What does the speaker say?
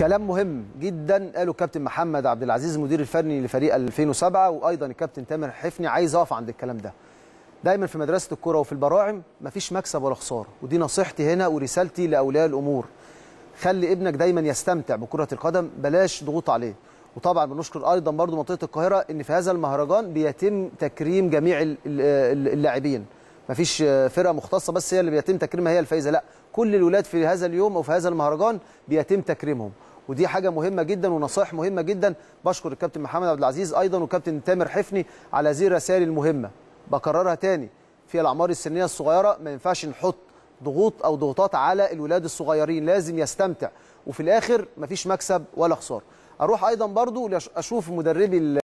كلام مهم جدا قاله الكابتن محمد عبد العزيز المدير الفني لفريق 2007 وايضا الكابتن تامر حفني عايز اقف عند الكلام ده دايما في مدرسه الكره وفي البراعم مفيش مكسب ولا خساره ودي نصيحتي هنا ورسالتي لاولياء الامور خلي ابنك دايما يستمتع بكره القدم بلاش ضغوط عليه وطبعا بنشكر ايضا برضو منطقه القاهره ان في هذا المهرجان بيتم تكريم جميع اللاعبين مفيش فرقه مختصه بس هي اللي بيتم تكريمها هي الفايزه لا كل الولاد في هذا اليوم وفي هذا المهرجان بيتم تكريمهم ودي حاجه مهمه جدا ونصائح مهمه جدا بشكر الكابتن محمد عبد العزيز ايضا وكابتن تامر حفني على هذه الرسائل المهمه بكررها تاني في الاعمار السنيه الصغيره ما ينفعش نحط ضغوط او ضغوطات على الولاد الصغيرين لازم يستمتع وفي الاخر مفيش مكسب ولا خساره اروح ايضا برضو اشوف مدربي